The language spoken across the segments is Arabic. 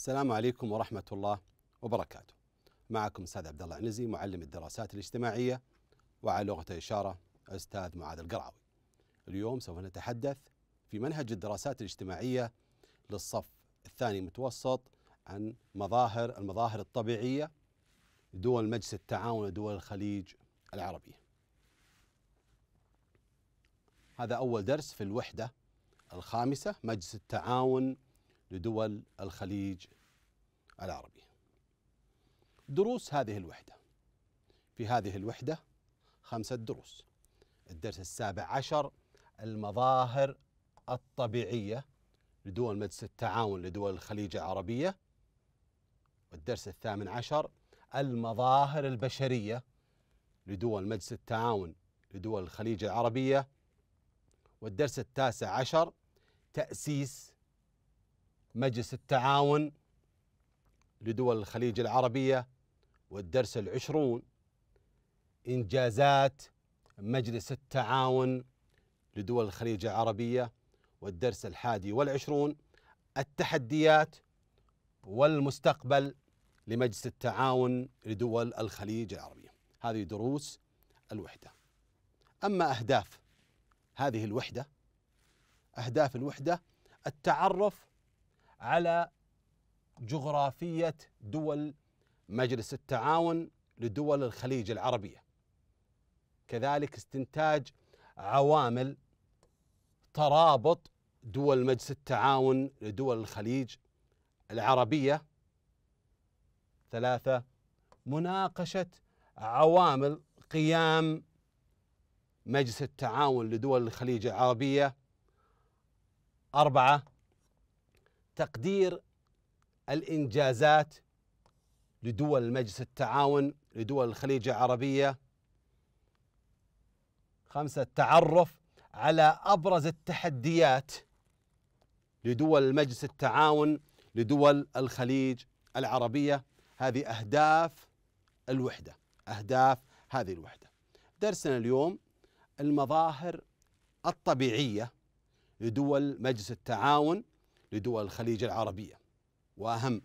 السلام عليكم ورحمة الله وبركاته. معكم أستاذ عبد الله عنزي معلم الدراسات الاجتماعية وعلى لغة الإشارة أستاذ معاذ القرعوي. اليوم سوف نتحدث في منهج الدراسات الاجتماعية للصف الثاني متوسط عن مظاهر المظاهر الطبيعية دول مجلس التعاون ودول الخليج العربية. هذا أول درس في الوحدة الخامسة مجلس التعاون لدول الخليج العربي. دروس هذه الوحده. في هذه الوحده خمسه دروس. الدرس السابع عشر المظاهر الطبيعيه لدول مجلس التعاون لدول الخليج العربيه. والدرس الثامن عشر المظاهر البشريه لدول مجلس التعاون لدول الخليج العربيه. والدرس التاسع عشر تأسيس مجلس التعاون لدول الخليج العربية والدرس العشرون إنجازات مجلس التعاون لدول الخليج العربية والدرس الحادي والعشرون التحديات والمستقبل لمجلس التعاون لدول الخليج العربية هذه دروس الوحدة أما أهداف هذه الوحدة أهداف الوحدة التعرف على جغرافيه دول مجلس التعاون لدول الخليج العربيه. كذلك استنتاج عوامل ترابط دول مجلس التعاون لدول الخليج العربيه. ثلاثه مناقشه عوامل قيام مجلس التعاون لدول الخليج العربيه أربعة تقدير الانجازات لدول مجلس التعاون لدول الخليج العربيه خمسه التعرف على ابرز التحديات لدول مجلس التعاون لدول الخليج العربيه هذه اهداف الوحده اهداف هذه الوحده درسنا اليوم المظاهر الطبيعيه لدول مجلس التعاون لدول الخليج العربية وأهم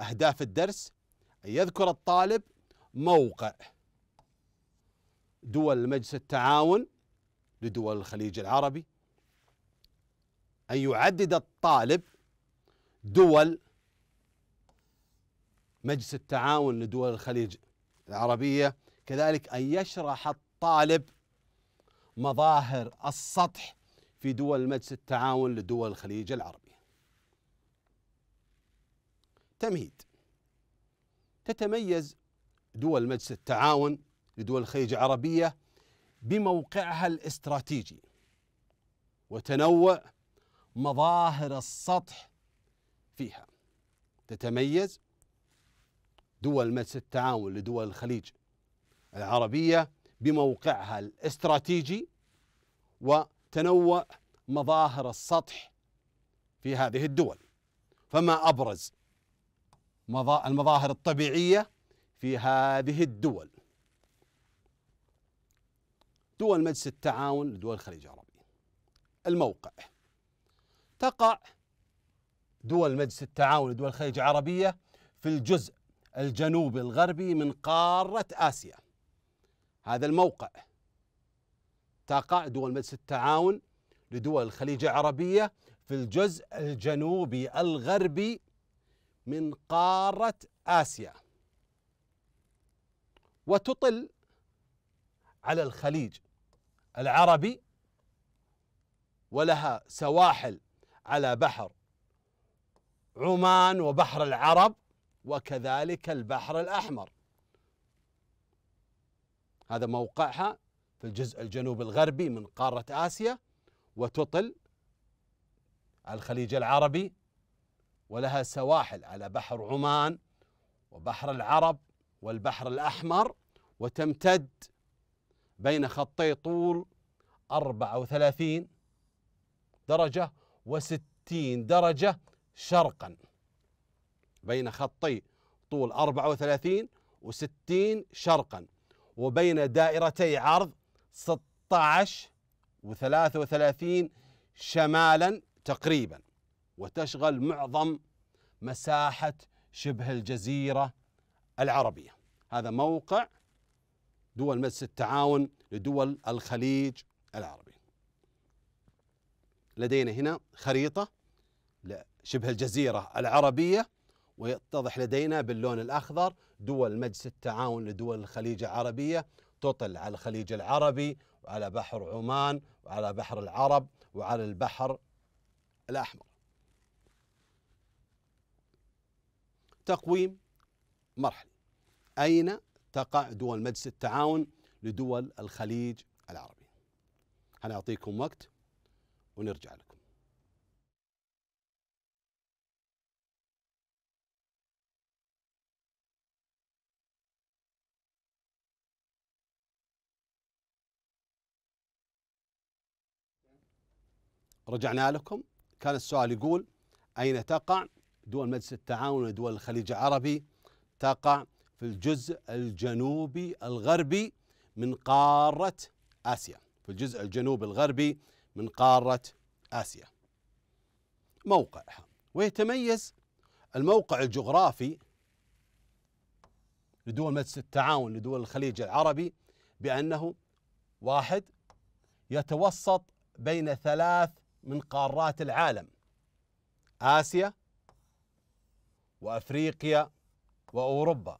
أهداف الدرس أن يذكر الطالب موقع دول مجلس التعاون لدول الخليج العربي أن يعدد الطالب دول مجلس التعاون لدول الخليج العربية كذلك أن يشرح الطالب مظاهر السطح في دول مجلس التعاون لدول الخليج العربي تمهيد تتميز دول مجلس التعاون لدول الخليج العربية بموقعها الاستراتيجي وتنوع مظاهر السطح فيها تتميز دول مجلس التعاون لدول الخليج العربية بموقعها الاستراتيجي وتنوع مظاهر السطح في هذه الدول فما أبرز المظاهر الطبيعية في هذه الدول دول مجلس التعاون لدول الخليج العربي الموقع تقع دول مجلس التعاون لدول الخليج العربية في الجزء الجنوبي الغربي من قارة آسيا هذا الموقع تقع دول مجلس التعاون لدول الخليج العربية في الجزء الجنوبي الغربي من قارة آسيا وتطل على الخليج العربي ولها سواحل على بحر عمان وبحر العرب وكذلك البحر الأحمر هذا موقعها في الجزء الجنوب الغربي من قارة آسيا وتطل على الخليج العربي ولها سواحل على بحر عمان وبحر العرب والبحر الأحمر وتمتد بين خطي طول 34 درجة و و60 درجة شرقا بين خطي طول 34 و60 شرقا وبين دائرتي عرض 16 و33 شمالا تقريبا وتشغل معظم مساحة شبه الجزيرة العربية هذا موقع دول مجلس التعاون لدول الخليج العربي لدينا هنا خريطة لشبه الجزيرة العربية ويتضح لدينا باللون الأخضر دول مجلس التعاون لدول الخليج العربية تطل على الخليج العربي وعلى بحر عمان وعلى بحر العرب وعلى البحر الأحمر تقويم مرحلي أين تقع دول مجلس التعاون لدول الخليج العربي هنعطيكم وقت ونرجع لكم رجعنا لكم كان السؤال يقول أين تقع دول مجلس التعاون ودول الخليج العربي تقع في الجزء الجنوبي الغربي من قارة آسيا في الجزء الجنوبي الغربي من قارة آسيا موقعها ويتميز الموقع الجغرافي لدول مجلس التعاون لدول الخليج العربي بأنه واحد يتوسط بين ثلاث من قارات العالم آسيا وأفريقيا وأوروبا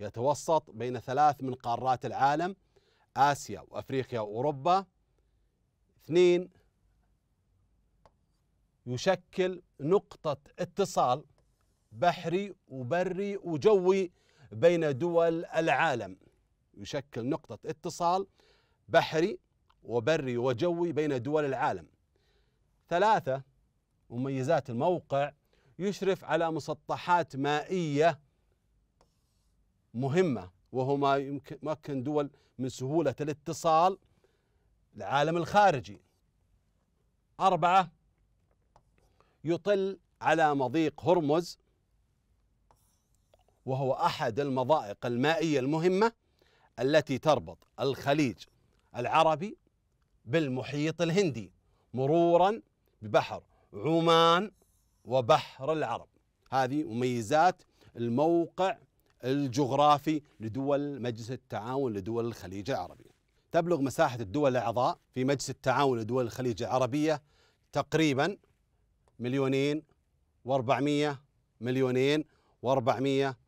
يتوسط بين ثلاث من قارات العالم آسيا وأفريقيا وأوروبا اثنين يشكل نقطة اتصال بحري وبري وجوي بين دول العالم يشكل نقطة اتصال بحري وبري وجوي بين دول العالم ثلاثة مميزات الموقع يشرف على مسطحات مائية مهمة وهو ما يمكن دول من سهولة الاتصال العالم الخارجي أربعة يطل على مضيق هرمز وهو أحد المضائق المائية المهمة التي تربط الخليج العربي بالمحيط الهندي مرورا ببحر عمان وبحر العرب هذه مميزات الموقع الجغرافي لدول مجلس التعاون لدول الخليج العربي تبلغ مساحة الدول الأعضاء في مجلس التعاون لدول الخليج العربية تقريبا مليونين واربعمية مليونين واربعمية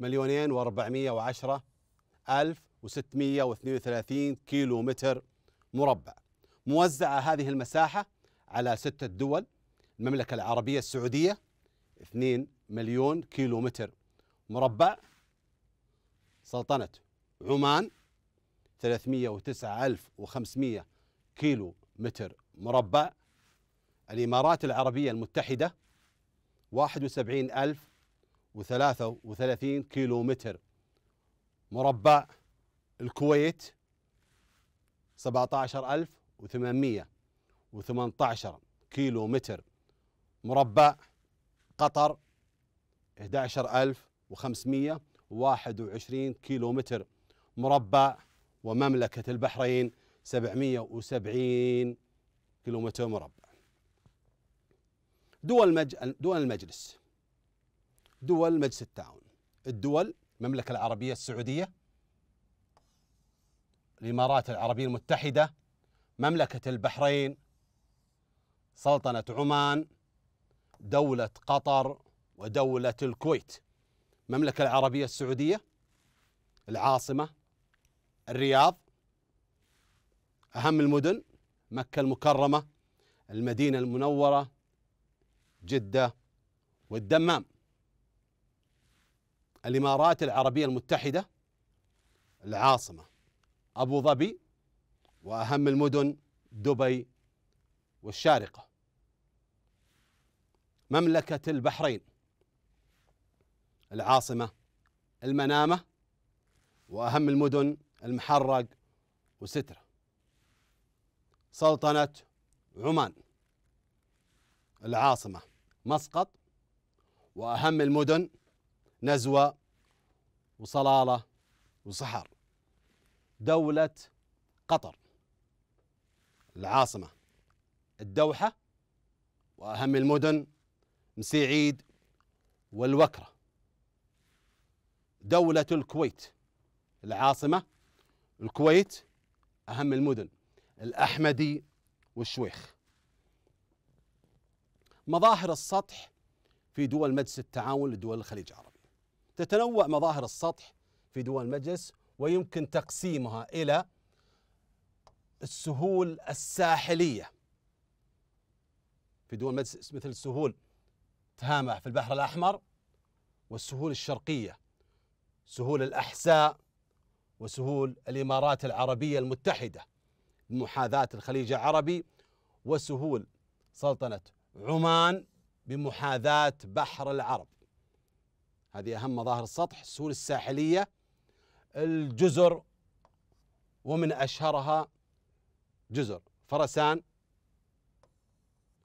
مليونين واربعمية وعشرة ألف وستمية واثنين وثلاثين كيلو متر مربع موزعة هذه المساحة على ستة دول المملكة العربية السعودية 2 مليون متر مربع سلطنة عمان 309500 كيلو متر مربع الإمارات العربية المتحدة 71033 كيلو متر مربع الكويت 17800 18 كيلو متر مربع قطر 11521 كيلو متر مربع ومملكة البحرين 770 كيلو متر مربع دول دول المجلس دول مجلس التعاون الدول المملكة العربية السعودية الإمارات العربية المتحدة مملكة البحرين سلطنة عمان دولة قطر ودولة الكويت المملكة العربية السعودية العاصمة الرياض أهم المدن مكة المكرمة المدينة المنورة جدة والدمام الإمارات العربية المتحدة العاصمة أبو ظبي وأهم المدن دبي والشارقة مملكة البحرين العاصمة المنامة وأهم المدن المحرق وسترة سلطنة عمان العاصمة مسقط وأهم المدن نزوة وصلالة وصحار دولة قطر العاصمة الدوحة وأهم المدن مسيعيد والوكرة دولة الكويت العاصمة الكويت أهم المدن الأحمدي والشويخ مظاهر السطح في دول مجلس التعاون لدول الخليج العربي تتنوع مظاهر السطح في دول المجلس ويمكن تقسيمها إلى السهول الساحلية في دول مجلس مثل السهول تهامه في البحر الأحمر والسهول الشرقية سهول الأحساء وسهول الإمارات العربية المتحدة بمحاذاة الخليج العربي وسهول سلطنة عمان بمحاذاة بحر العرب هذه أهم مظاهر السطح السهول الساحلية الجزر ومن أشهرها جزر فرسان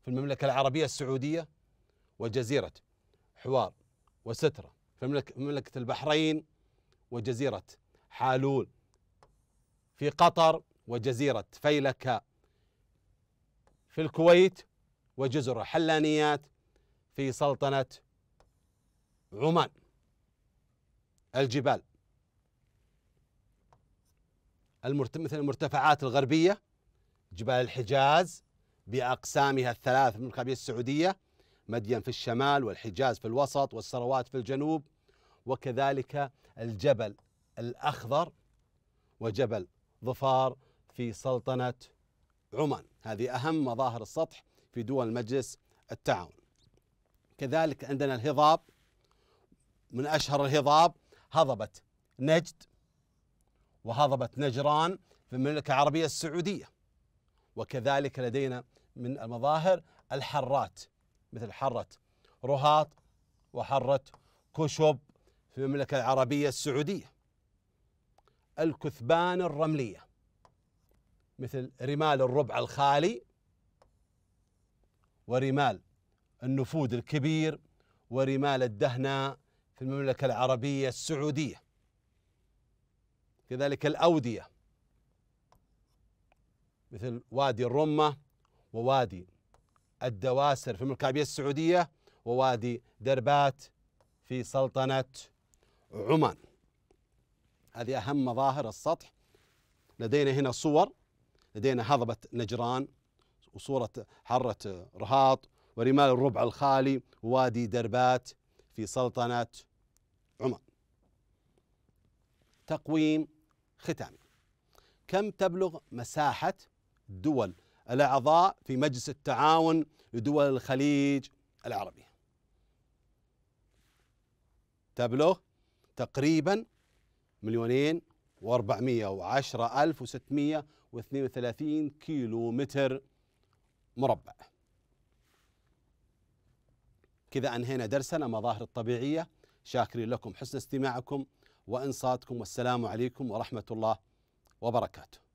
في المملكة العربية السعودية وجزيرة حوار وسترة في مملكة البحرين وجزيرة حالول في قطر وجزيرة فيلكة في الكويت وجزر حلانيات في سلطنة عمان الجبال مثل المرتفعات الغربية جبال الحجاز بأقسامها الثلاث من المملكة السعودية مدين في الشمال والحجاز في الوسط والسروات في الجنوب وكذلك الجبل الأخضر وجبل ظفار في سلطنة عمان هذه أهم مظاهر السطح في دول مجلس التعاون كذلك عندنا الهضاب من أشهر الهضاب هضبة نجد وهضبة نجران في المملكة العربية السعودية وكذلك لدينا من المظاهر الحرات مثل حرة رهاط وحرة كشب في المملكة العربية السعودية الكثبان الرملية مثل رمال الربع الخالي ورمال النفود الكبير ورمال الدهنة في المملكة العربية السعودية كذلك الأودية مثل وادي الرمة ووادي الدواسر في الملكابية السعودية ووادي دربات في سلطنة عمان هذه أهم مظاهر السطح لدينا هنا صور لدينا هضبة نجران وصورة حرة رهاط ورمال الربع الخالي ووادي دربات في سلطنة عمان تقويم ختامي كم تبلغ مساحة دول الأعضاء في مجلس التعاون لدول الخليج العربي تبلغ تقريبا مليونين وأربعمية وعشرة ألف وستمية واثنين وثلاثين كيلو متر مربع كذا أنهينا درسنا مظاهر الطبيعية شاكرين لكم حسن استماعكم وإنصاتكم والسلام عليكم ورحمة الله وبركاته